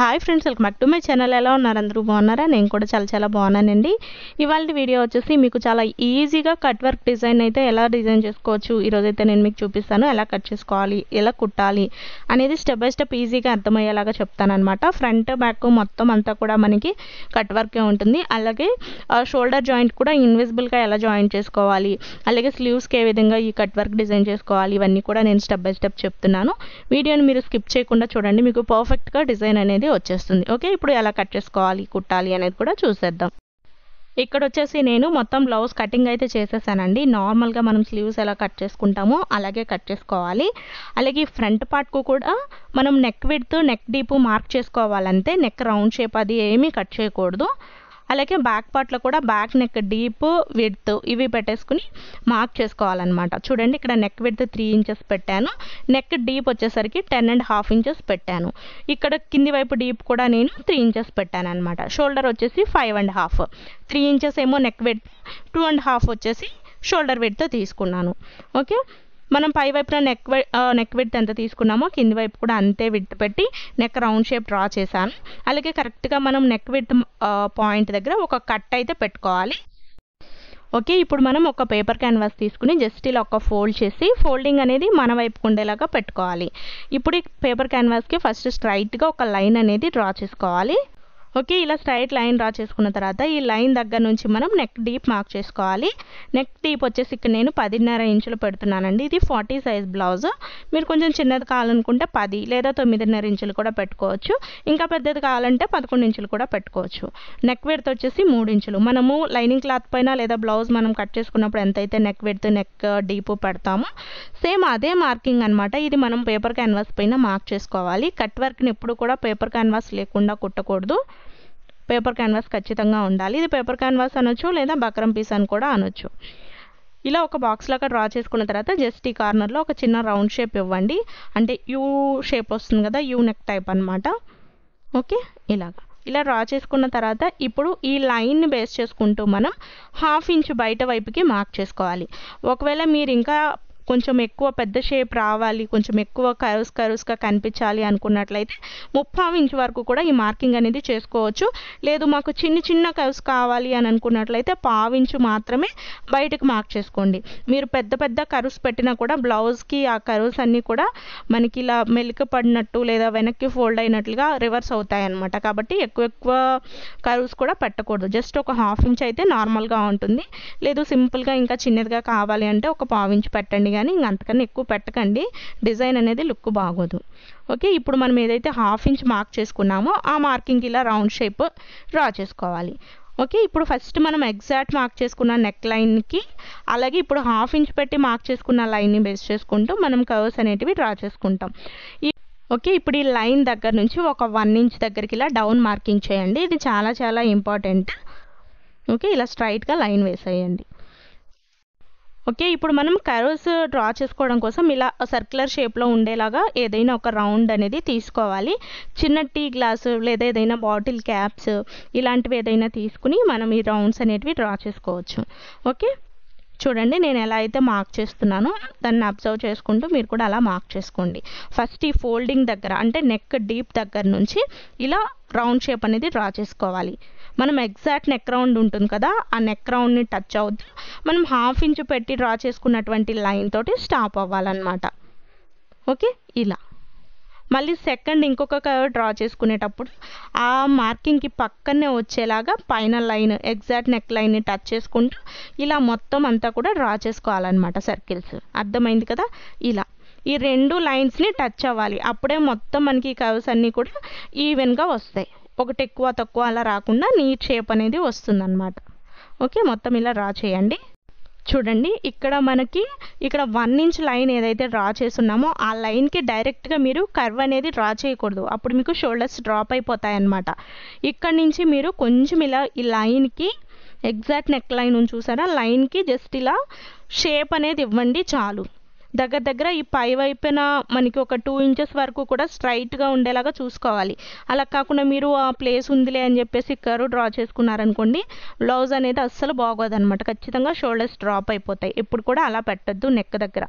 hi friends welcome back to my channel ఎలా ఉన్నారు అందరూ బాగున్నారా నేను కూడా చాలా చాలా బాగున్నానండి ఇవాళ వీడియో వచ్చేసి మీకు చాలా ఈజీగా కట్ వర్క్ డిజైన్ అయితే ఎలా డిజైన్ చేసుకోవచ్చు ఈరోజైతే నేను మీకు చూపిస్తాను ఎలా కట్ చేసుకోవాలి ఎలా కుట్టాలి అనేది స్టెప్ బై స్టెప్ ఈజీగా అర్థమయ్యేలాగా చెప్తానమాట ఫ్రంట్ బ్యాక్ మొత్తం అంతా కూడా మనకి కట్ వర్కే ఉంటుంది అలాగే షోల్డర్ జాయింట్ కూడా ఇన్విజిబుల్గా ఎలా జాయింట్ చేసుకోవాలి అలాగే స్లీవ్స్కి ఏ విధంగా ఈ కట్ వర్క్ డిజైన్ చేసుకోవాలి ఇవన్నీ కూడా నేను స్టెప్ బై స్టెప్ చెప్తున్నాను వీడియోని మీరు స్కిప్ చేయకుండా చూడండి మీకు పర్ఫెక్ట్గా డిజైన్ అనేది అనేది వచ్చేస్తుంది ఓకే ఇప్పుడు ఎలా కట్ చేసుకోవాలి కుట్టాలి అనేది కూడా చూసేద్దాం ఇక్కడ వచ్చేసి నేను మొత్తం బ్లౌజ్ కటింగ్ అయితే చేసేసానండి నార్మల్గా మనం స్లీవ్స్ ఎలా కట్ చేసుకుంటామో అలాగే కట్ చేసుకోవాలి అలాగే ఫ్రంట్ పార్ట్కు కూడా మనం neck width neck deep mark చేసుకోవాలంటే నెక్ రౌండ్ షేప్ అది ఏమీ కట్ చేయకూడదు అలాగే బ్యాక్ పార్ట్లో కూడా బ్యాక్ నెక్ డీప్ విడ్త్ ఇవి పెట్టేసుకుని మార్క్ చేసుకోవాలన్నమాట చూడండి ఇక్కడ నెక్ విడ్త్ త్రీ ఇంచెస్ పెట్టాను నెక్ డీప్ వచ్చేసరికి టెన్ అండ్ హాఫ్ ఇంచెస్ పెట్టాను ఇక్కడ కింది వైపు డీప్ కూడా నేను త్రీ ఇంచెస్ పెట్టాను అనమాట షోల్డర్ వచ్చేసి five and half three inches ఏమో neck width two and half వచ్చేసి షోల్డర్ విడ్త్ తీసుకున్నాను ఓకే మనం పై వైపున నెక్ నెక్ విడ్త్ ఎంత తీసుకున్నామో కింది వైపు కూడా అంతే విడ్త్ పెట్టి నెక్ రౌండ్ షేప్ డ్రా చేశాను అలాగే కరెక్ట్గా మనం నెక్ విడ్త్ పాయింట్ దగ్గర ఒక కట్ అయితే పెట్టుకోవాలి ఓకే ఇప్పుడు మనం ఒక పేపర్ క్యాన్వాస్ తీసుకుని జస్ట్ ఇలా ఒక ఫోల్డ్ చేసి ఫోల్డింగ్ అనేది మన వైపు ఉండేలాగా పెట్టుకోవాలి ఇప్పుడు ఈ పేపర్ క్యాన్వాస్కి ఫస్ట్ స్ట్రైట్గా ఒక లైన్ అనేది డ్రా చేసుకోవాలి ఓకే ఇలా స్ట్రైట్ లైన్ డ్రా చేసుకున్న తర్వాత ఈ లైన్ దగ్గర నుంచి మనం నెక్ డీప్ మార్క్ చేసుకోవాలి నెక్ డీప్ వచ్చేసి ఇక్కడ నేను పదిన్నర ఇంచులు పెడుతున్నానండి ఇది ఫార్టీ సైజ్ బ్లౌజ్ మీరు కొంచెం చిన్నది కావాలనుకుంటే పది లేదా తొమ్మిదిన్నర ఇంచులు కూడా పెట్టుకోవచ్చు ఇంకా పెద్దది కావాలంటే పదకొండు ఇంచులు కూడా పెట్టుకోవచ్చు నెక్ విడత్ వచ్చేసి మూడు ఇంచులు మనము లైనింగ్ క్లాత్ పైన లేదా బ్లౌజ్ మనం కట్ చేసుకున్నప్పుడు ఎంతైతే నెక్ విడత్ నెక్ డీప్ పెడతామో సేమ్ అదే మార్కింగ్ అనమాట ఇది మనం పేపర్ క్యాన్వాస్ పైన మార్క్ చేసుకోవాలి కట్ వర్క్ని ఎప్పుడు కూడా పేపర్ క్యాన్వాస్ లేకుండా కుట్టకూడదు పేపర్ క్యాన్వాస్ ఖచ్చితంగా ఉండాలి ఇది పేపర్ క్యాన్వాస్ అనొచ్చు లేదా బక్రం పీస్ అని కూడా అనొచ్చు ఇలా ఒక బాక్స్ లాగా డ్రా చేసుకున్న తర్వాత జస్ట్ ఈ కార్నర్లో ఒక చిన్న రౌండ్ షేప్ ఇవ్వండి అంటే యూ షేప్ వస్తుంది కదా యూ నెక్ టైప్ అనమాట ఓకే ఇలాగా ఇలా డ్రా చేసుకున్న తర్వాత ఇప్పుడు ఈ లైన్ని బేస్ చేసుకుంటూ మనం హాఫ్ ఇంచ్ బయట వైపుకి మార్క్ చేసుకోవాలి ఒకవేళ మీరు ఇంకా కొంచెం ఎక్కువ పెద్ద షేప్ రావాలి కొంచెం ఎక్కువ కరుస్ కరుస్గా కనిపించాలి అనుకున్నట్లయితే ముప్పావు ఇంచ్ వరకు కూడా ఈ మార్కింగ్ అనేది చేసుకోవచ్చు లేదు మాకు చిన్న చిన్న కరుస్ కావాలి అని అనుకున్నట్లయితే పావించు మాత్రమే బయటకు మార్క్ చేసుకోండి మీరు పెద్ద పెద్ద కరువుస్ పెట్టినా కూడా బ్లౌజ్కి ఆ కరుస్ అన్నీ కూడా మనకి ఇలా మెలిక పడినట్టు లేదా వెనక్కి ఫోల్డ్ అయినట్లుగా రివర్స్ అవుతాయి అనమాట కాబట్టి ఎక్కువ ఎక్కువ కరుస్ కూడా పెట్టకూడదు జస్ట్ ఒక హాఫ్ ఇంచ్ అయితే నార్మల్గా ఉంటుంది లేదు సింపుల్గా ఇంకా చిన్నదిగా కావాలి అంటే ఒక పావు ఇంచ్ పెట్టండి కానీ ఇంక అంతకన్నా ఎక్కువ పెట్టకండి డిజైన్ అనేది లుక్ బాగోదు ఓకే ఇప్పుడు మనం ఏదైతే హాఫ్ ఇంచ్ మార్క్ చేసుకున్నామో ఆ మార్కింగ్ ఇలా రౌండ్ షేప్ డ్రా చేసుకోవాలి ఓకే ఇప్పుడు ఫస్ట్ మనం ఎగ్జాక్ట్ మార్క్ చేసుకున్న నెక్ లైన్కి అలాగే ఇప్పుడు హాఫ్ ఇంచ్ పెట్టి మార్క్ చేసుకున్న లైన్ని బేస్ చేసుకుంటూ మనం కవర్స్ అనేటివి డ్రా చేసుకుంటాం ఓకే ఇప్పుడు ఈ లైన్ దగ్గర నుంచి ఒక వన్ ఇంచ్ దగ్గరికి ఇలా డౌన్ మార్కింగ్ చేయండి ఇది చాలా చాలా ఇంపార్టెంట్ ఓకే ఇలా స్ట్రైట్గా లైన్ వేసేయండి ఓకే ఇప్పుడు మనం కరోస్ డ్రా చేసుకోవడం కోసం ఇలా సర్క్యులర్ షేప్లో ఉండేలాగా ఏదైనా ఒక రౌండ్ అనేది తీసుకోవాలి చిన్న టీ గ్లాసు లేదా ఏదైనా బాటిల్ క్యాప్స్ ఇలాంటివి ఏదైనా తీసుకుని మనం ఈ రౌండ్స్ అనేటివి డ్రా చేసుకోవచ్చు ఓకే చూడండి నేను ఎలా అయితే మార్క్ చేస్తున్నానో దాన్ని అబ్జర్వ్ చేసుకుంటూ మీరు కూడా అలా మార్క్ చేసుకోండి ఫస్ట్ ఈ ఫోల్డింగ్ దగ్గర అంటే నెక్ డీప్ దగ్గర నుంచి ఇలా రౌండ్ షేప్ అనేది డ్రా చేసుకోవాలి మనం ఎగ్జాక్ట్ నెక్ రౌండ్ ఉంటుంది కదా ఆ నెక్ రౌండ్ని టచ్ అవుతూ మనం హాఫ్ ఇంచు పెట్టి డ్రా చేసుకున్నటువంటి లైన్ తోటి స్టాప్ అవ్వాలన్నమాట ఓకే ఇలా మళ్ళీ సెకండ్ ఇంకొక కవర్ డ్రా చేసుకునేటప్పుడు ఆ మార్కింగ్కి పక్కనే వచ్చేలాగా పైన లైన్ ఎగ్జాక్ట్ నెక్ లైన్ని టచ్ చేసుకుంటూ ఇలా మొత్తం అంతా కూడా డ్రా చేసుకోవాలన్నమాట సర్కిల్స్ అర్థమైంది కదా ఇలా ఈ రెండు లైన్స్ని టచ్ అవ్వాలి అప్పుడే మొత్తం మనకి కర్వ్స్ అన్నీ కూడా ఈవెన్గా వస్తాయి ఒకటి ఎక్కువ తక్కువ అలా రాకుండా నీట్ షేప్ అనేది వస్తుందన్నమాట ఓకే మొత్తం ఇలా డ్రా చేయండి చూడండి ఇక్కడ మనకి ఇక్కడ వన్ ఇంచ్ లైన్ ఏదైతే డ్రా చేస్తున్నామో ఆ లైన్కి డైరెక్ట్గా మీరు కర్వ్ అనేది డ్రా చేయకూడదు అప్పుడు మీకు షోల్డర్స్ డ్రాప్ అయిపోతాయి అన్నమాట ఇక్కడ నుంచి మీరు కొంచెం ఇలా ఈ లైన్కి ఎగ్జాక్ట్ నెక్ లైన్ చూసారా లైన్కి జస్ట్ ఇలా షేప్ అనేది ఇవ్వండి చాలు దగ్గర దగ్గర ఈ పై వైపున మనకి ఒక టూ ఇంచెస్ వరకు కూడా స్ట్రైట్గా ఉండేలాగా చూసుకోవాలి అలా కాకుండా మీరు ఆ ప్లేస్ ఉందిలే అని చెప్పేసి కరు డ్రా చేసుకున్నారనుకోండి బ్లౌజ్ అనేది అస్సలు బాగోదనమాట ఖచ్చితంగా షోల్డర్స్ డ్రాప్ అయిపోతాయి ఎప్పుడు కూడా అలా పెట్టద్దు నెక్ దగ్గర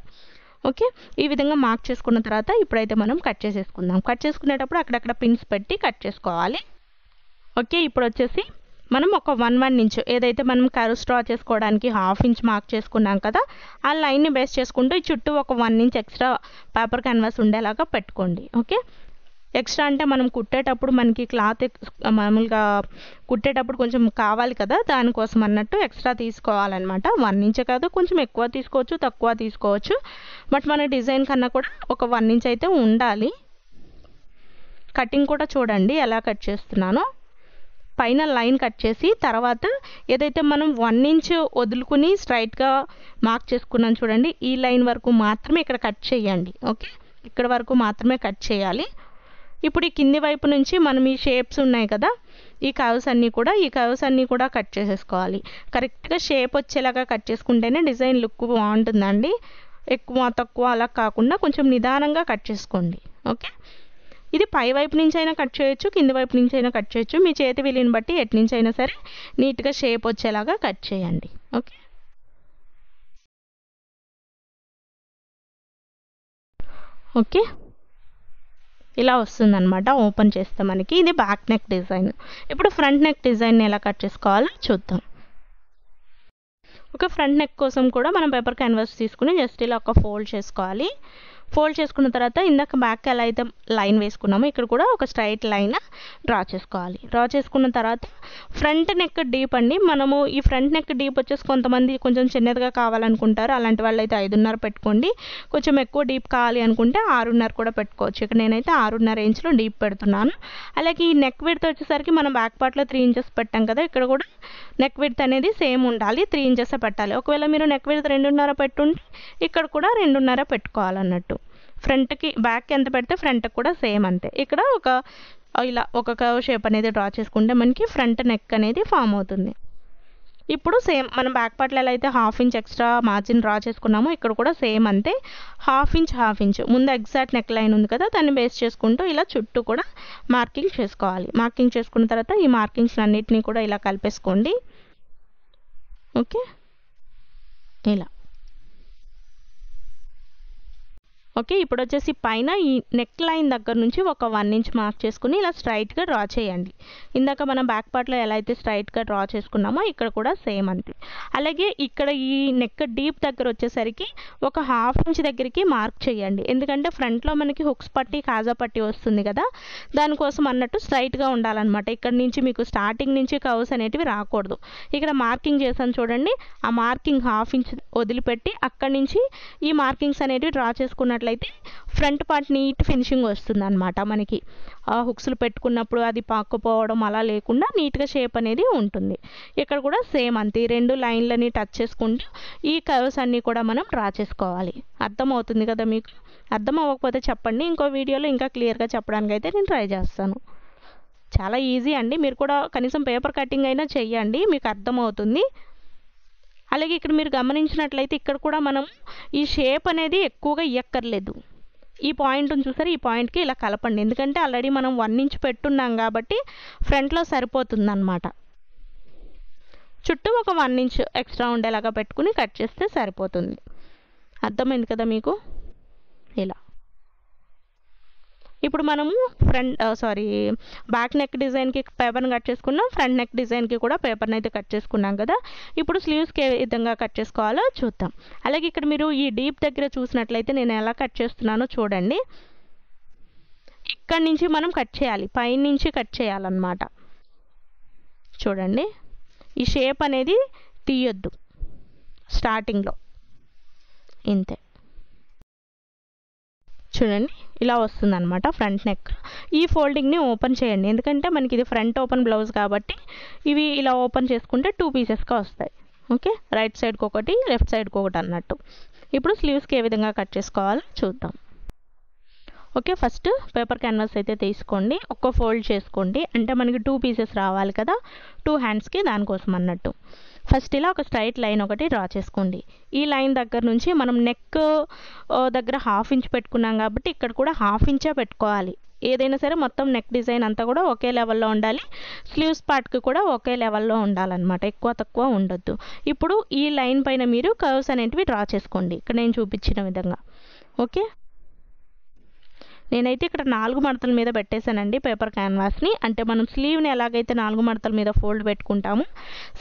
ఓకే ఈ విధంగా మార్క్ చేసుకున్న తర్వాత ఇప్పుడైతే మనం కట్ చేసేసుకుందాం కట్ చేసుకునేటప్పుడు అక్కడక్కడ పిన్స్ పెట్టి కట్ చేసుకోవాలి ఓకే ఇప్పుడు వచ్చేసి మనం ఒక వన్ వన్ ఇంచ్ ఏదైతే మనం కరువు డ్రా చేసుకోవడానికి హాఫ్ ఇంచ్ మార్క్ చేసుకున్నాం కదా ఆ లైన్ని బేస్ చేసుకుంటూ చుట్టూ ఒక one inch extra paper canvas ఉండేలాగా పెట్టుకోండి ఓకే ఎక్స్ట్రా అంటే మనం కుట్టేటప్పుడు మనకి క్లాత్ మామూలుగా కుట్టేటప్పుడు కొంచెం కావాలి కదా దానికోసం అన్నట్టు ఎక్స్ట్రా తీసుకోవాలన్నమాట వన్ ఇంచే కాదు కొంచెం ఎక్కువ తీసుకోవచ్చు తక్కువ తీసుకోవచ్చు బట్ మన డిజైన్ కన్నా కూడా ఒక వన్ ఇంచ్ అయితే ఉండాలి కటింగ్ కూడా చూడండి ఎలా కట్ చేస్తున్నానో పైన లైన్ కట్ చేసి తర్వాత ఏదైతే మనం వన్ ఇంచ్ వదులుకుని స్ట్రైట్గా మార్క్ చేసుకున్నాం చూడండి ఈ లైన్ వరకు మాత్రమే ఇక్కడ కట్ చేయండి ఓకే ఇక్కడ వరకు మాత్రమే కట్ చేయాలి ఇప్పుడు ఈ కింది వైపు నుంచి మనం ఈ షేప్స్ ఉన్నాయి కదా ఈ కర్వ్స్ అన్నీ కూడా ఈ కవ్స్ అన్నీ కూడా కట్ చేసేసుకోవాలి కరెక్ట్గా షేప్ వచ్చేలాగా కట్ చేసుకుంటేనే డిజైన్ లుక్ బాగుంటుందండి ఎక్కువ తక్కువ అలా కాకుండా కొంచెం నిదానంగా కట్ చేసుకోండి ఓకే ఇది పై వైపు నుంచి అయినా కట్ చేయొచ్చు కింది వైపు నుంచి అయినా కట్ చేయొచ్చు మీ చేతి వీలిని బట్టి ఎటు నుంచి అయినా సరే నీట్గా షేప్ వచ్చేలాగా కట్ చేయండి ఓకే ఓకే ఇలా వస్తుందన్నమాట ఓపెన్ చేస్తే మనకి ఇది బ్యాక్ నెక్ డిజైన్ ఇప్పుడు ఫ్రంట్ నెక్ డిజైన్ ఎలా కట్ చేసుకోవాలో చూద్దాం ఒక ఫ్రంట్ నెక్ కోసం కూడా మనం పేపర్ క్యాన్వాస్ తీసుకుని జస్ట్ ఇలా ఒక ఫోల్డ్ చేసుకోవాలి ఫోల్డ్ చేసుకున్న తర్వాత ఇందాక బ్యాక్ ఎలా అయితే లైన్ వేసుకున్నామో ఇక్కడ కూడా ఒక స్ట్రైట్ లైన్ డ్రా చేసుకోవాలి డ్రా చేసుకున్న తర్వాత ఫ్రంట్ నెక్ డీప్ అండి మనము ఈ ఫ్రంట్ నెక్ డీప్ వచ్చేసి కొంతమంది కొంచెం చిన్నదిగా కావాలనుకుంటారు అలాంటి వాళ్ళు అయితే ఐదున్నర పెట్టుకోండి కొంచెం ఎక్కువ డీప్ కావాలి అనుకుంటే ఆరున్నర కూడా పెట్టుకోవచ్చు ఇక్కడ నేనైతే ఆరున్నర ఇంచులు డీప్ పెడుతున్నాను అలాగే ఈ నెక్ విడ్త్ వచ్చేసరికి మనం బ్యాక్ పార్ట్లో త్రీ ఇంచెస్ పెట్టాం కదా ఇక్కడ కూడా నెక్ విడ్త్ అనేది సేమ్ ఉండాలి త్రీ ఇంచెస్ పెట్టాలి ఒకవేళ మీరు నెక్ విడ్త్ రెండున్నర పెట్టుంటే ఇక్కడ కూడా రెండున్నర పెట్టుకోవాలన్నట్టు ఫ్రంట్కి బ్యాక్ ఎంత పెడితే ఫ్రంట్కి కూడా సేమ్ అంతే ఇక్కడ ఒక ఇలా ఒక కవ్ షేప్ అనేది డ్రా చేసుకుంటే మనకి ఫ్రంట్ నెక్ అనేది ఫామ్ అవుతుంది ఇప్పుడు సేమ్ మనం బ్యాక్ పార్ట్లో ఎలా అయితే half inch extra margin draw చేసుకున్నామో ఇక్కడ కూడా సేమ్ అంతే హాఫ్ ఇంచ్ హాఫ్ ఇంచ్ ముందు ఎగ్జాక్ట్ నెక్ లైన్ ఉంది కదా దాన్ని బేస్ చేసుకుంటూ ఇలా చుట్టూ కూడా మార్కింగ్ చేసుకోవాలి మార్కింగ్ చేసుకున్న తర్వాత ఈ మార్కింగ్స్ అన్నిటినీ కూడా ఇలా కలిపేసుకోండి ఓకే ఇలా ఓకే ఇప్పుడు వచ్చేసి పైన ఈ నెక్ లైన్ దగ్గర నుంచి ఒక వన్ ఇంచ్ మార్క్ చేసుకుని ఇలా స్ట్రైట్గా డ్రా చేయండి ఇందాక మనం బ్యాక్ పార్ట్లో ఎలా అయితే స్ట్రైట్గా డ్రా చేసుకున్నామో ఇక్కడ కూడా సేమ్ అంతే అలాగే ఇక్కడ ఈ నెక్ డీప్ దగ్గర వచ్చేసరికి ఒక హాఫ్ ఇంచ్ దగ్గరికి మార్క్ చేయండి ఎందుకంటే ఫ్రంట్లో మనకి హుక్స్ పట్టి కాజా పట్టి వస్తుంది కదా దానికోసం అన్నట్టు స్ట్రైట్గా ఉండాలన్నమాట ఇక్కడ నుంచి మీకు స్టార్టింగ్ నుంచి కౌస్ అనేటివి రాకూడదు ఇక్కడ మార్కింగ్ చేశాను చూడండి ఆ మార్కింగ్ హాఫ్ ఇంచ్ వదిలిపెట్టి అక్కడి నుంచి ఈ మార్కింగ్స్ అనేటివి డ్రా చేసుకున్నట్లయితే అయితే ఫ్రంట్ పార్ట్ నీట్ ఫినిషింగ్ వస్తుంది అనమాట మనకి ఆ హుక్స్లు పెట్టుకున్నప్పుడు అది పాక్కపోవడం అలా లేకుండా నీట్గా షేప్ అనేది ఉంటుంది ఇక్కడ కూడా సేమ్ అంతే రెండు లైన్లని టచ్ చేసుకుంటూ ఈ కర్వ్స్ అన్నీ కూడా మనం డ్రా చేసుకోవాలి అర్థమవుతుంది కదా మీకు అర్థం అవ్వకపోతే చెప్పండి ఇంకో వీడియోలో ఇంకా క్లియర్గా చెప్పడానికి అయితే నేను ట్రై చేస్తాను చాలా ఈజీ అండి మీరు కూడా కనీసం పేపర్ కటింగ్ అయినా చెయ్యండి మీకు అర్థమవుతుంది అలాగే ఇక్కడ మీరు గమనించినట్లయితే ఇక్కడ కూడా మనం ఈ షేప్ అనేది ఎక్కువగా ఇయ్యక్కర్లేదు ఈ పాయింట్ చూసారు ఈ పాయింట్కి ఇలా కలపండి ఎందుకంటే ఆల్రెడీ మనం వన్ ఇంచ్ పెట్టున్నాం కాబట్టి ఫ్రంట్లో సరిపోతుందన్నమాట చుట్టూ ఒక వన్ ఇంచ్ ఎక్స్ట్రా ఉండేలాగా పెట్టుకుని కట్ చేస్తే సరిపోతుంది అర్థమైంది కదా మీకు ఇలా ఇప్పుడు మనము ఫ్రంట్ సారీ బ్యాక్ నెక్ డిజైన్కి పేపర్ని కట్ చేసుకున్నాం ఫ్రంట్ నెక్ డిజైన్కి కూడా పేపర్ని అయితే కట్ చేసుకున్నాం కదా ఇప్పుడు స్లీవ్స్కి ఏ విధంగా కట్ చేసుకోవాలో చూద్దాం అలాగే ఇక్కడ మీరు ఈ డీప్ దగ్గర చూసినట్లయితే నేను ఎలా కట్ చేస్తున్నానో చూడండి ఇక్కడ నుంచి మనం కట్ చేయాలి పైన నుంచి కట్ చేయాలన్నమాట చూడండి ఈ షేప్ అనేది తీయొద్దు స్టార్టింగ్లో ఇంతే చూడండి ఇలా వస్తుందన్నమాట ఫ్రంట్ నెక్ ఈ ఫోల్డింగ్ని ఓపెన్ చేయండి ఎందుకంటే మనకి ఇది ఫ్రంట్ ఓపెన్ బ్లౌజ్ కాబట్టి ఇవి ఇలా ఓపెన్ చేసుకుంటే టూ పీసెస్గా వస్తాయి ఓకే రైట్ సైడ్కి ఒకటి లెఫ్ట్ సైడ్కి ఒకటి అన్నట్టు ఇప్పుడు స్లీవ్స్కి ఏ విధంగా కట్ చేసుకోవాలో చూద్దాం ఓకే ఫస్ట్ పేపర్ క్యాన్వాస్ అయితే తీసుకోండి ఒక్క ఫోల్డ్ చేసుకోండి అంటే మనకి టూ పీసెస్ రావాలి కదా టూ హ్యాండ్స్కి దానికోసం అన్నట్టు ఫస్ట్ ఇలా ఒక స్ట్రైట్ లైన్ ఒకటి డ్రా చేసుకోండి ఈ లైన్ దగ్గర నుంచి మనం నెక్ దగ్గర హాఫ్ ఇంచ్ పెట్టుకున్నాం కాబట్టి ఇక్కడ కూడా హాఫ్ ఇంచే పెట్టుకోవాలి ఏదైనా సరే మొత్తం నెక్ డిజైన్ అంతా కూడా ఒకే లెవెల్లో ఉండాలి స్లీవ్స్ పార్ట్కి కూడా ఒకే లెవెల్లో ఉండాలన్నమాట ఎక్కువ తక్కువ ఉండొద్దు ఇప్పుడు ఈ లైన్ పైన మీరు కర్వ్స్ అనేటివి డ్రా చేసుకోండి ఇక్కడ నేను చూపించిన విధంగా ఓకే నేనైతే ఇక్కడ నాలుగు మడతల మీద పెట్టేశానండి పేపర్ క్యాన్వాస్ని అంటే మనం స్లీవ్ని ఎలాగైతే నాలుగు మడతల మీద ఫోల్డ్ పెట్టుకుంటాము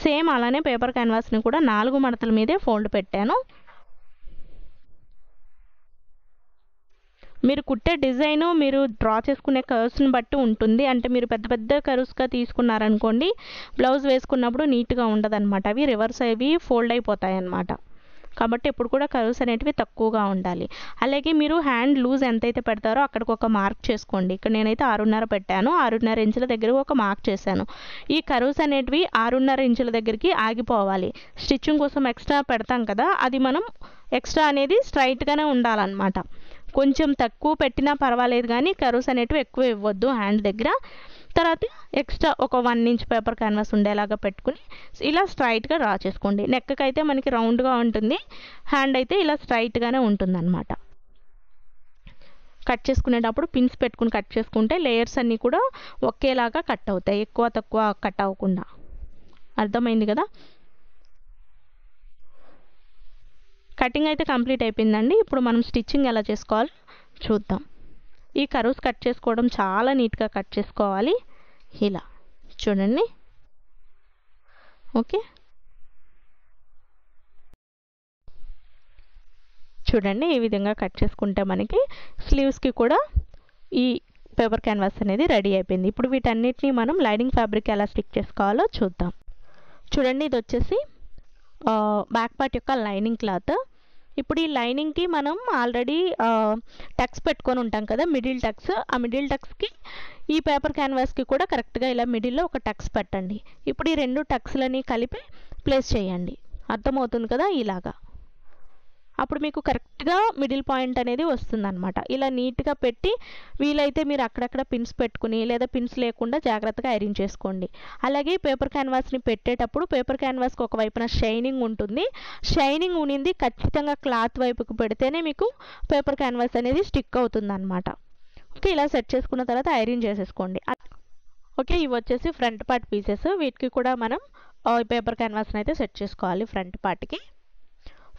సేమ్ అలానే పేపర్ క్యాన్వాస్ని కూడా నాలుగు మడతల మీదే ఫోల్డ్ పెట్టాను మీరు కుట్టే డిజైను మీరు డ్రా చేసుకునే కర్వ్స్ని బట్టి ఉంటుంది అంటే మీరు పెద్ద పెద్ద కర్వ్స్గా తీసుకున్నారనుకోండి బ్లౌజ్ వేసుకున్నప్పుడు నీట్గా అనమాట అవి రివర్స్ అవి ఫోల్డ్ అయిపోతాయి అన్నమాట కాబట్టి ఎప్పుడు కూడా కర్వ్స్ అనేటివి తక్కువగా ఉండాలి అలాగే మీరు హ్యాండ్ లూజ్ ఎంతైతే పెడతారో అక్కడికి ఒక మార్క్ చేసుకోండి ఇక్కడ నేనైతే ఆరున్నర పెట్టాను ఆరున్నర ఇంచుల దగ్గర ఒక మార్క్ చేశాను ఈ కర్వ్స్ అనేటివి ఆరున్నర ఇంచుల దగ్గరికి ఆగిపోవాలి స్టిచ్చింగ్ కోసం ఎక్స్ట్రా పెడతాం కదా అది మనం ఎక్స్ట్రా అనేది స్ట్రైట్గానే ఉండాలన్నమాట కొంచెం తక్కువ పెట్టినా పర్వాలేదు కానీ కర్వ్స్ అనేటివి ఎక్కువ ఇవ్వద్దు హ్యాండ్ దగ్గర తర్వాత ఎక్స్ట్రా ఒక వన్ ఇంచ్ పేపర్ క్యాన్వాస్ ఉండేలాగా పెట్టుకుని ఇలా స్ట్రైట్గా డ్రా చేసుకోండి నెక్కకి అయితే మనకి రౌండ్గా ఉంటుంది హ్యాండ్ అయితే ఇలా స్ట్రైట్గానే ఉంటుందన్నమాట కట్ చేసుకునేటప్పుడు పిన్స్ పెట్టుకుని కట్ చేసుకుంటే లేయర్స్ అన్నీ కూడా ఒకేలాగా కట్ అవుతాయి ఎక్కువ తక్కువ కట్ అవ్వకుండా అర్థమైంది కదా కటింగ్ అయితే కంప్లీట్ అయిపోయిందండి ఇప్పుడు మనం స్టిచ్చింగ్ ఎలా చేసుకోవాలో చూద్దాం ఈ కరోస్ కట్ చేసుకోవడం చాలా నీట్గా కట్ చేసుకోవాలి ఇలా చూడండి ఓకే చూడండి ఈ విధంగా కట్ చేసుకుంటే మనకి స్లీవ్స్కి కూడా ఈ పేపర్ క్యాన్వాస్ అనేది రెడీ అయిపోయింది ఇప్పుడు వీటన్నిటిని మనం లైనింగ్ ఫ్యాబ్రిక్ ఎలా స్టిక్ చేసుకోవాలో చూద్దాం చూడండి ఇది వచ్చేసి బ్యాక్ పార్ట్ యొక్క లైనింగ్ క్లాత్ ఇప్పుడు ఈ లైనింగ్కి మనం ఆల్రెడీ టక్స్ పెట్టుకొని ఉంటాం కదా మిడిల్ టక్స్ ఆ మిడిల్ టక్స్కి ఈ పేపర్ క్యాన్వాస్కి కూడా కరెక్ట్గా ఇలా మిడిల్లో ఒక టక్స్ పెట్టండి ఇప్పుడు ఈ రెండు టక్స్లని కలిపి ప్లేస్ చేయండి అర్థమవుతుంది కదా ఇలాగా అప్పుడు మీకు కరెక్ట్గా మిడిల్ పాయింట్ అనేది వస్తుందన్నమాట ఇలా నీట్గా పెట్టి వీలైతే మీరు అక్కడక్కడ పిన్స్ పెట్టుకుని లేదా పిన్స్ లేకుండా జాగ్రత్తగా అరేంజ్ చేసుకోండి అలాగే పేపర్ క్యాన్వాస్ని పెట్టేటప్పుడు పేపర్ క్యాన్వాస్కి ఒకవైపున షైనింగ్ ఉంటుంది షైనింగ్ ఉనింది ఖచ్చితంగా క్లాత్ వైపుకు పెడితేనే మీకు పేపర్ క్యాన్వాస్ అనేది స్టిక్ అవుతుందన్నమాట ఓకే ఇలా సెట్ చేసుకున్న తర్వాత ఐరన్ చేసేసుకోండి ఓకే ఇవి వచ్చేసి ఫ్రంట్ పార్ట్ పీసెస్ వీటికి కూడా మనం పేపర్ క్యాన్వాస్ని అయితే సెట్ చేసుకోవాలి ఫ్రంట్ పార్ట్కి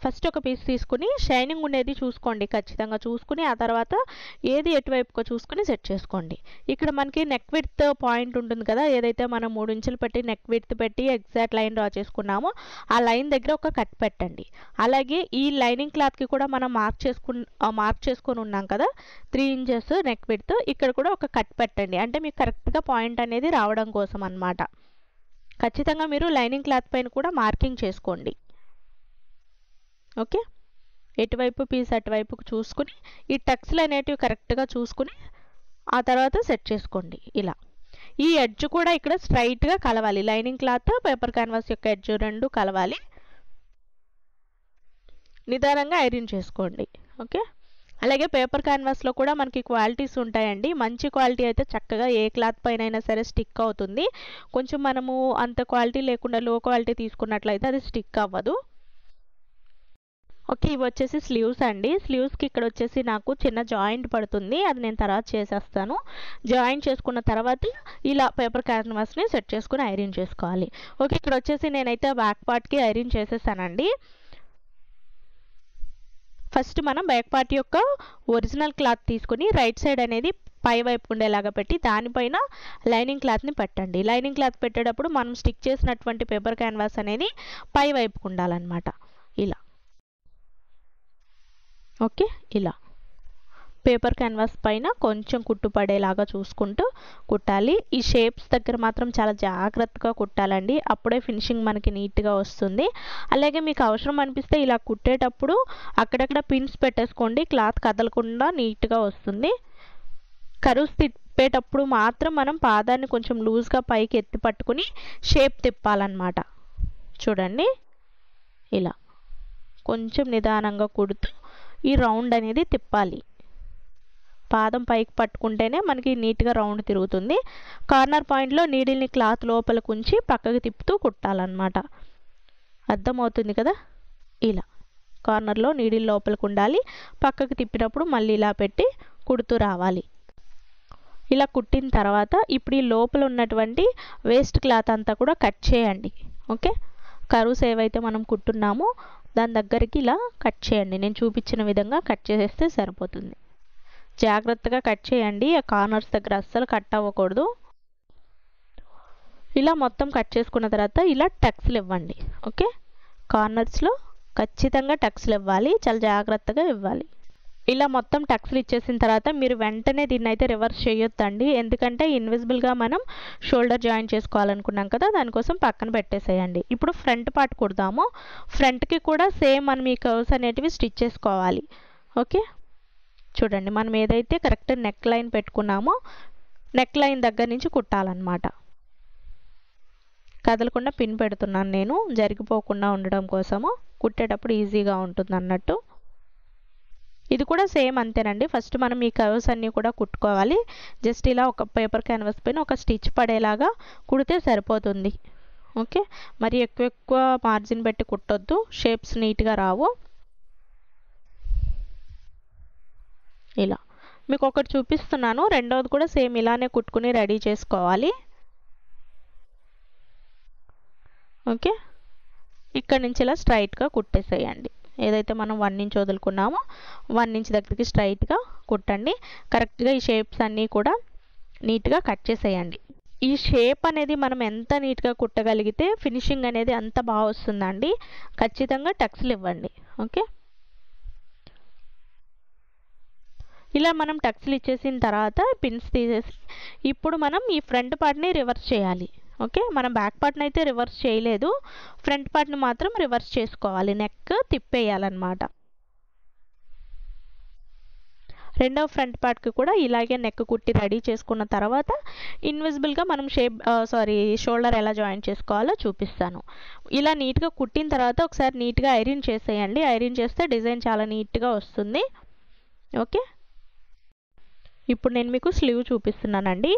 ఫస్ట్ ఒక పీస్ తీసుకుని షైనింగ్ ఉండేది చూసుకోండి ఖచ్చితంగా చూసుకుని ఆ తర్వాత ఏది ఎటువైపుకో చూసుకుని సెట్ చేసుకోండి ఇక్కడ మనకి నెక్ విడ్త్ పాయింట్ ఉంటుంది కదా ఏదైతే మనం మూడు ఇంచులు పెట్టి నెక్ విడ్త్ పెట్టి ఎగ్జాక్ట్ లైన్ డ్రా చేసుకున్నామో ఆ లైన్ దగ్గర ఒక కట్ పెట్టండి అలాగే ఈ లైనింగ్ క్లాత్కి కూడా మనం మార్క్ చేసుకు మార్క్ చేసుకొని ఉన్నాం కదా త్రీ ఇంచెస్ నెక్ విడ్త్ ఇక్కడ కూడా ఒక కట్ పెట్టండి అంటే మీకు కరెక్ట్గా పాయింట్ అనేది రావడం కోసం అనమాట ఖచ్చితంగా మీరు లైనింగ్ క్లాత్ పైన కూడా మార్కింగ్ చేసుకోండి ఓకే ఎటువైపు పీస్ అటువైపుకు చూసుకుని ఈ టక్స్లు అనేటివి కరెక్ట్గా చూసుకుని ఆ తర్వాత సెట్ చేసుకోండి ఇలా ఈ ఎడ్జ్ కూడా ఇక్కడ స్ట్రైట్గా కలవాలి లైనింగ్ క్లాత్ పేపర్ క్యాన్వాస్ యొక్క ఎడ్జ్ రెండు కలవాలి నిదానంగా ఐరన్ చేసుకోండి ఓకే అలాగే పేపర్ క్యాన్వాస్లో కూడా మనకి క్వాలిటీస్ ఉంటాయండి మంచి క్వాలిటీ అయితే చక్కగా ఏ క్లాత్ పైన అయినా సరే స్టిక్ అవుతుంది కొంచెం మనము అంత క్వాలిటీ లేకుండా లో క్వాలిటీ తీసుకున్నట్లయితే అది స్టిక్ అవ్వదు ఓకే ఇవి వచ్చేసి స్లీవ్స్ అండి స్లీవ్స్కి ఇక్కడ వచ్చేసి నాకు చిన్న జాయింట్ పడుతుంది అది నేను తర్వాత చేసేస్తాను జాయింట్ చేసుకున్న తర్వాత ఇలా పేపర్ క్యాన్వాస్ని సెట్ చేసుకుని ఐరన్ చేసుకోవాలి ఓకే ఇక్కడ వచ్చేసి నేనైతే బ్యాక్ పార్ట్కి ఐరన్ చేసేసానండి ఫస్ట్ మనం బ్యాక్ పార్ట్ యొక్క ఒరిజినల్ క్లాత్ తీసుకుని రైట్ సైడ్ అనేది పై వైపు ఉండేలాగా పెట్టి దానిపైన లైనింగ్ క్లాత్ని పెట్టండి లైనింగ్ క్లాత్ పెట్టేటప్పుడు మనం స్టిక్ చేసినటువంటి పేపర్ క్యాన్వాస్ అనేది పై వైపుకు ఉండాలన్నమాట ఇలా ఓకే ఇలా పేపర్ క్యాన్వాస్ పైన కొంచెం కుట్టు పడేలాగా చూసుకుంటూ కుట్టాలి ఈ షేప్స్ దగ్గర మాత్రం చాలా జాగ్రత్తగా కుట్టాలండి అప్పుడే ఫినిషింగ్ మనకి నీట్గా వస్తుంది అలాగే మీకు అవసరం అనిపిస్తే ఇలా కుట్టేటప్పుడు అక్కడక్కడ పిన్స్ పెట్టేసుకోండి క్లాత్ కదలకుండా నీట్గా వస్తుంది కరుస్ తిప్పేటప్పుడు మాత్రం మనం పాదాన్ని కొంచెం లూజ్గా పైకి ఎత్తి పట్టుకుని షేప్ తిప్పాలన్నమాట చూడండి ఇలా కొంచెం నిదానంగా కుడుతూ ఈ రౌండ్ అనేది తిప్పాలి పాదం పైకి పట్టుకుంటేనే మనకి నీట్గా రౌండ్ తిరుగుతుంది కార్నర్ పాయింట్లో నీడిల్ని క్లాత్ లోపలికి ఉంచి పక్కకి తిప్పుతూ కుట్టాలన్నమాట అర్థమవుతుంది కదా ఇలా కార్నర్లో నీడిల్ లోపలికి ఉండాలి పక్కకి తిప్పినప్పుడు మళ్ళీ ఇలా పెట్టి కుడుతూ రావాలి ఇలా కుట్టిన తర్వాత ఇప్పుడు ఈ లోపల ఉన్నటువంటి వేస్ట్ క్లాత్ అంతా కూడా కట్ చేయండి ఓకే కరువుస్ ఏవైతే మనం కుట్టున్నామో దాని దగ్గరికి ఇలా కట్ చేయండి నేను చూపించిన విధంగా కట్ చేసేస్తే సరిపోతుంది జాగ్రత్తగా కట్ చేయండి ఆ కార్నర్స్ దగ్గర అస్సలు కట్ అవ్వకూడదు ఇలా మొత్తం కట్ చేసుకున్న తర్వాత ఇలా టక్స్లు ఇవ్వండి ఓకే కార్నర్స్లో ఖచ్చితంగా టక్స్లు ఇవ్వాలి చాలా జాగ్రత్తగా ఇవ్వాలి ఇలా మొత్తం టక్స్లు ఇచ్చేసిన తర్వాత మీరు వెంటనే దీన్ని అయితే రివర్స్ చేయొద్దండి ఎందుకంటే ఇన్విజిబుల్గా మనం షోల్డర్ జాయిన్ చేసుకోవాలనుకున్నాం కదా దానికోసం పక్కన పెట్టేసేయండి ఇప్పుడు ఫ్రంట్ పార్ట్ కుడదాము ఫ్రంట్కి కూడా సేమ్ మనం ఈ కర్వ్స్ అనేటివి స్టిచ్ చేసుకోవాలి ఓకే చూడండి మనం ఏదైతే కరెక్ట్ నెక్ లైన్ పెట్టుకున్నామో నెక్ లైన్ దగ్గర నుంచి కుట్టాలన్నమాట కదలకుండా పిన్ పెడుతున్నాను నేను జరిగిపోకుండా ఉండడం కోసము కుట్టేటప్పుడు ఈజీగా ఉంటుంది అన్నట్టు ఇది కూడా సేమ్ అంతేనండి ఫస్ట్ మనం ఈ కర్వ్స్ అన్నీ కూడా కుట్టుకోవాలి జస్ట్ ఇలా ఒక పేపర్ క్యాన్వాస్ పైన ఒక స్టిచ్ పడేలాగా కుడితే సరిపోతుంది ఓకే మరి ఎక్కువ ఎక్కువ మార్జిన్ పెట్టి కుట్టొద్దు షేప్స్ నీట్గా రావు ఇలా మీకు ఒకటి చూపిస్తున్నాను రెండవది కూడా సేమ్ ఇలానే కుట్టుకుని రెడీ చేసుకోవాలి ఓకే ఇక్కడ నుంచి ఇలా స్ట్రైట్గా కుట్టేసేయండి ఏదైతే మనం వన్ ఇంచ్ వదులుకున్నామో వన్ ఇంచ్ దగ్గరికి స్ట్రైట్గా కుట్టండి కరెక్ట్గా ఈ షేప్స్ అన్నీ కూడా నీట్గా కట్ చేసేయండి ఈ షేప్ అనేది మనం ఎంత నీట్గా కుట్టగలిగితే ఫినిషింగ్ అనేది అంత బాగా వస్తుందండి ఖచ్చితంగా టక్స్లు ఇవ్వండి ఓకే ఇలా మనం టక్స్లు ఇచ్చేసిన తర్వాత పిన్స్ తీసేసి ఇప్పుడు మనం ఈ ఫ్రంట్ పార్ట్ని రివర్స్ చేయాలి ఓకే మనం బ్యాక్ పార్ట్ని అయితే రివర్స్ చేయలేదు ఫ్రంట్ పార్ట్ని మాత్రం రివర్స్ చేసుకోవాలి నెక్ తిప్పేయాలన్నమాట రెండవ ఫ్రంట్ పార్ట్కి కూడా ఇలాగే నెక్ కుట్టి రెడీ చేసుకున్న తర్వాత ఇన్విజిబుల్గా మనం షేప్ సారీ షోల్డర్ ఎలా జాయిన్ చేసుకోవాలో చూపిస్తాను ఇలా నీట్గా కుట్టిన తర్వాత ఒకసారి నీట్గా ఐరన్ చేసేయండి ఐరన్ చేస్తే డిజైన్ చాలా నీట్గా వస్తుంది ఓకే ఇప్పుడు నేను మీకు స్లీవ్ చూపిస్తున్నానండి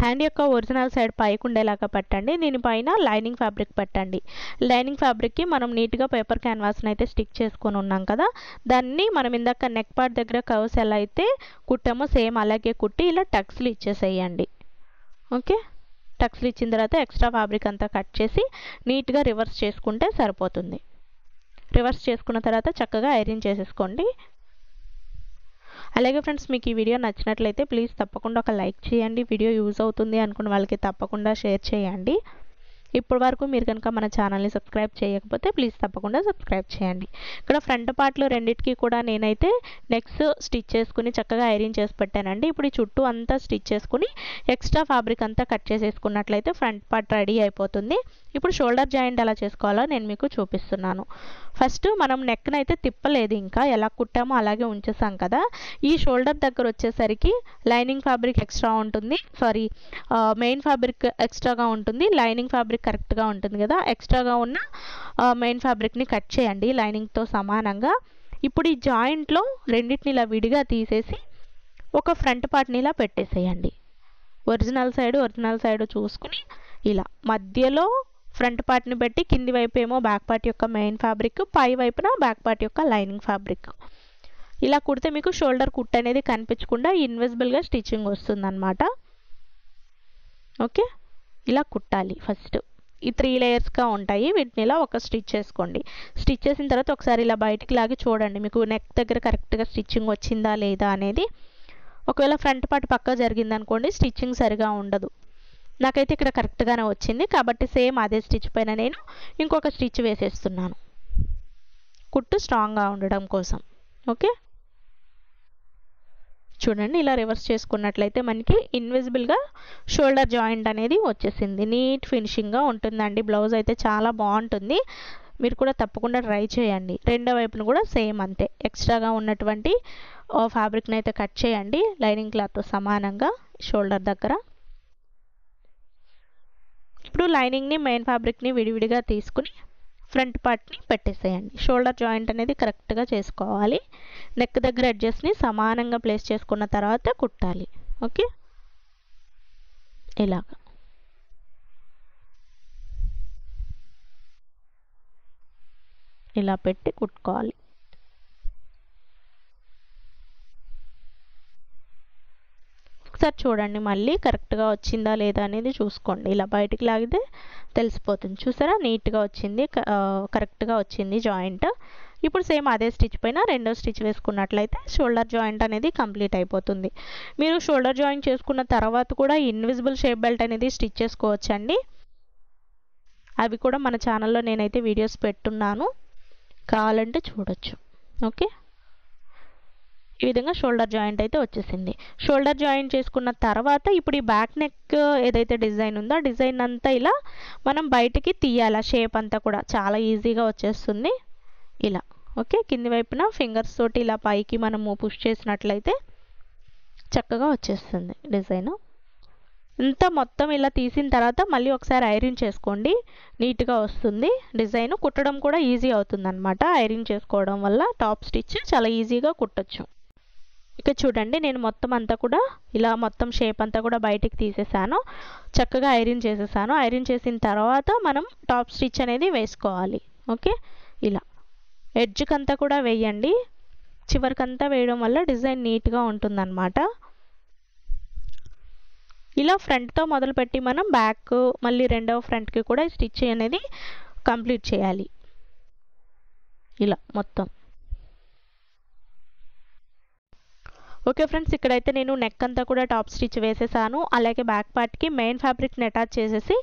హ్యాండ్ యొక్క ఒరిజినల్ సైడ్ పైకి ఉండేలాగా పెట్టండి దీనిపైన లైనింగ్ ఫ్యాబ్రిక్ పెట్టండి లైనింగ్ ఫ్యాబ్రిక్కి మనం నీట్గా పేపర్ క్యాన్వాస్ని అయితే స్టిక్ చేసుకొని ఉన్నాం కదా దాన్ని మనం ఇందాక నెక్ పార్ట్ దగ్గర కవర్స్ ఎలా అయితే కుట్టామో సేమ్ అలాగే కుట్టి ఇలా టక్స్లు ఇచ్చేసేయండి ఓకే టక్స్లు ఇచ్చిన తర్వాత ఎక్స్ట్రా ఫ్యాబ్రిక్ అంతా కట్ చేసి నీట్గా రివర్స్ చేసుకుంటే సరిపోతుంది రివర్స్ చేసుకున్న తర్వాత చక్కగా ఐరన్ చేసేసుకోండి అలాగే ఫ్రెండ్స్ మీకు ఈ వీడియో నచ్చినట్లయితే ప్లీజ్ తప్పకుండా ఒక లైక్ చేయండి వీడియో యూజ్ అవుతుంది అనుకున్న వాళ్ళకి తప్పకుండా షేర్ చేయండి ఇప్పటి వరకు మీరు కనుక మన ఛానల్ని సబ్స్క్రైబ్ చేయకపోతే ప్లీజ్ తప్పకుండా సబ్స్క్రైబ్ చేయండి ఇక్కడ ఫ్రంట్ పార్ట్లు రెండింటికి కూడా నేనైతే నెక్స్ స్టిచ్ చేసుకుని చక్కగా ఐరన్ చేసి పెట్టానండి ఇప్పుడు ఈ చుట్టూ అంతా స్టిచ్ చేసుకుని ఎక్స్ట్రా ఫ్యాబ్రిక్ అంతా కట్ చేసేసుకున్నట్లయితే ఫ్రంట్ పార్ట్ రెడీ అయిపోతుంది ఇప్పుడు షోల్డర్ జాయింట్ ఎలా చేసుకోవాలో నేను మీకు చూపిస్తున్నాను ఫస్ట్ మనం నెక్ను అయితే తిప్పలేదు ఇంకా ఎలా కుట్టామో అలాగే ఉంచేసాం కదా ఈ షోల్డర్ దగ్గర వచ్చేసరికి లైనింగ్ ఫ్యాబ్రిక్ ఎక్స్ట్రా ఉంటుంది సారీ మెయిన్ ఫ్యాబ్రిక్ ఎక్స్ట్రాగా ఉంటుంది లైనింగ్ ఫ్యాబ్రిక్ ఫ్యాబ్రిక్ కరెక్ట్గా ఉంటుంది కదా ఎక్స్ట్రాగా ఉన్న మెయిన్ ఫ్యాబ్రిక్ని కట్ చేయండి లైనింగ్తో సమానంగా ఇప్పుడు ఈ జాయింట్లో రెండింటిని ఇలా విడిగా తీసేసి ఒక ఫ్రంట్ పార్ట్ని ఇలా పెట్టేసేయండి ఒరిజినల్ సైడ్ ఒరిజినల్ సైడ్ చూసుకుని ఇలా మధ్యలో ఫ్రంట్ పార్ట్ని పెట్టి కింది వైపు ఏమో బ్యాక్ పార్ట్ యొక్క మెయిన్ ఫ్యాబ్రిక్ పై వైపున బ్యాక్ పార్ట్ యొక్క లైనింగ్ ఫ్యాబ్రిక్ ఇలా కుడితే మీకు షోల్డర్ కుట్ అనేది కనిపించకుండా ఇన్విజిబుల్గా స్టిచ్చింగ్ వస్తుందన్నమాట ఓకే ఇలా కుట్టాలి ఫస్ట్ ఈ త్రీ లేయర్స్గా ఉంటాయి వీటిని ఇలా ఒక స్టిచ్ చేసుకోండి స్టిచ్ చేసిన తర్వాత ఒకసారి ఇలా బయటికి లాగి చూడండి మీకు నెక్ దగ్గర కరెక్ట్గా స్టిచ్చింగ్ వచ్చిందా లేదా అనేది ఒకవేళ ఫ్రంట్ పార్ట్ పక్క జరిగిందనుకోండి స్టిచ్చింగ్ సరిగా ఉండదు నాకైతే ఇక్కడ కరెక్ట్గానే వచ్చింది కాబట్టి సేమ్ అదే స్టిచ్ పైన నేను ఇంకొక స్టిచ్ వేసేస్తున్నాను కుట్టు స్ట్రాంగ్గా ఉండడం కోసం ఓకే చూడండి ఇలా రివర్స్ చేసుకున్నట్లయితే మనకి ఇన్విజిబుల్గా షోల్డర్ జాయింట్ అనేది వచ్చేసింది నీట్ ఫినిషింగ్గా ఉంటుందండి బ్లౌజ్ అయితే చాలా బాగుంటుంది మీరు కూడా తప్పకుండా ట్రై చేయండి రెండో వైపును కూడా సేమ్ అంతే ఎక్స్ట్రాగా ఉన్నటువంటి ఫ్యాబ్రిక్ని అయితే కట్ చేయండి లైనింగ్ క్లాత్తో సమానంగా షోల్డర్ దగ్గర ఇప్పుడు లైనింగ్ని మెయిన్ ఫ్యాబ్రిక్ని విడివిడిగా తీసుకుని ఫ్రంట్ పార్ట్ని పెట్టేసేయండి షోల్డర్ జాయింట్ అనేది కరెక్ట్గా చేసుకోవాలి నెక్ దగ్గర అడ్జస్ట్ని సమానంగా ప్లేస్ చేసుకున్న తర్వాత కుట్టాలి ఓకే ఇలాగ ఇలా పెట్టి కుట్టుకోవాలి ఒకసారి చూడండి మళ్ళీ కరెక్ట్గా వచ్చిందా లేదా అనేది చూసుకోండి ఇలా బయటికి లాగితే తెలిసిపోతుంది చూసారా నీట్గా వచ్చింది కరెక్ట్గా వచ్చింది జాయింట్ ఇప్పుడు సేమ్ అదే స్టిచ్ పైన రెండో స్టిచ్ వేసుకున్నట్లయితే షోల్డర్ జాయింట్ అనేది కంప్లీట్ అయిపోతుంది మీరు షోల్డర్ జాయింట్ చేసుకున్న తర్వాత కూడా ఇన్విజిబుల్ షేప్ బెల్ట్ అనేది స్టిచ్ చేసుకోవచ్చండి అవి కూడా మన ఛానల్లో నేనైతే వీడియోస్ పెట్టున్నాను కావాలంటే చూడొచ్చు ఓకే ఈ విధంగా షోల్డర్ జాయింట్ అయితే వచ్చేసింది షోల్డర్ జాయింట్ చేసుకున్న తర్వాత ఇప్పుడు ఈ బ్యాక్ నెక్ ఏదైతే డిజైన్ ఉందో ఆ డిజైన్ అంతా ఇలా మనం బయటికి తీయాలి షేప్ అంతా కూడా చాలా ఈజీగా వచ్చేస్తుంది ఇలా ఓకే కింది వైపున ఫింగర్స్ తోటి ఇలా పైకి మనము పుష్ చేసినట్లయితే చక్కగా వచ్చేస్తుంది డిజైన్ ఇంత మొత్తం ఇలా తీసిన తర్వాత మళ్ళీ ఒకసారి ఐరన్ చేసుకోండి నీట్గా వస్తుంది డిజైన్ కుట్టడం కూడా ఈజీ అవుతుంది అనమాట ఐరన్ చేసుకోవడం వల్ల టాప్ స్టిచ్ చాలా ఈజీగా కుట్టచ్చు ఇక చూడండి నేను మొత్తం అంతా కూడా ఇలా మొత్తం షేప్ అంతా కూడా బయటికి తీసేసాను చక్కగా ఐరన్ చేసేసాను ఐరన్ చేసిన తర్వాత మనం టాప్ స్టిచ్ అనేది వేసుకోవాలి ఓకే ఇలా ఎడ్జ్కంతా కూడా వేయండి చివరికంతా వేయడం వల్ల డిజైన్ నీట్గా ఉంటుందన్నమాట ఇలా ఫ్రంట్తో మొదలుపెట్టి మనం బ్యాక్ మళ్ళీ రెండవ ఫ్రంట్కి కూడా స్టిచ్ అనేది కంప్లీట్ చేయాలి ఇలా మొత్తం ఓకే ఫ్రెండ్స్ ఇక్కడైతే నేను నెక్ అంతా కూడా టాప్ స్టిచ్ వేసేసాను అలాగే బ్యాక్ పార్ట్కి మెయిన్ ఫ్యాబ్రిక్ని అటాచ్ చేసేసి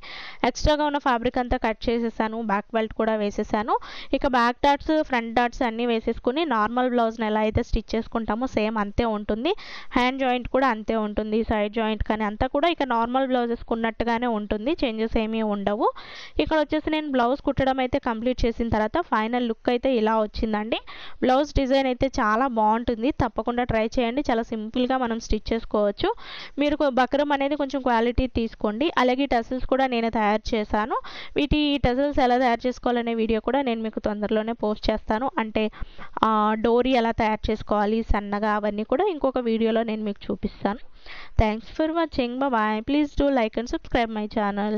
ఎక్స్ట్రాగా ఉన్న ఫ్యాబ్రిక్ అంతా కట్ చేసేసాను బ్యాక్ బెల్ట్ కూడా వేసేసాను ఇక బ్యాక్ డాట్స్ ఫ్రంట్ డాట్స్ అన్నీ వేసేసుకుని నార్మల్ బ్లౌజ్ని ఎలా అయితే స్టిచ్ చేసుకుంటామో సేమ్ అంతే ఉంటుంది హ్యాండ్ జాయింట్ కూడా అంతే ఉంటుంది సైడ్ జాయింట్ కానీ అంతా కూడా ఇక నార్మల్ బ్లౌజ్ వేసుకున్నట్టుగానే ఉంటుంది చేంజెస్ ఏమీ ఉండవు ఇక్కడ వచ్చేసి నేను బ్లౌజ్ కుట్టడం అయితే కంప్లీట్ చేసిన తర్వాత ఫైనల్ లుక్ అయితే ఇలా వచ్చిందండి బ్లౌజ్ డిజైన్ అయితే చాలా బాగుంటుంది తప్పకుండా ట్రై చేయండి చాలా సింపుల్గా మనం స్టిచ్ చేసుకోవచ్చు మీరు బక్రం అనేది కొంచెం క్వాలిటీ తీసుకోండి అలాగే టసల్స్ కూడా నేను తయారు చేశాను వీటి టసల్స్ ఎలా తయారు చేసుకోవాలనే వీడియో కూడా నేను మీకు తొందరలోనే పోస్ట్ చేస్తాను అంటే డోరీ ఎలా తయారు చేసుకోవాలి సన్నగా అవన్నీ కూడా ఇంకొక వీడియోలో నేను మీకు చూపిస్తాను thanks for watching bye please do like and subscribe my channel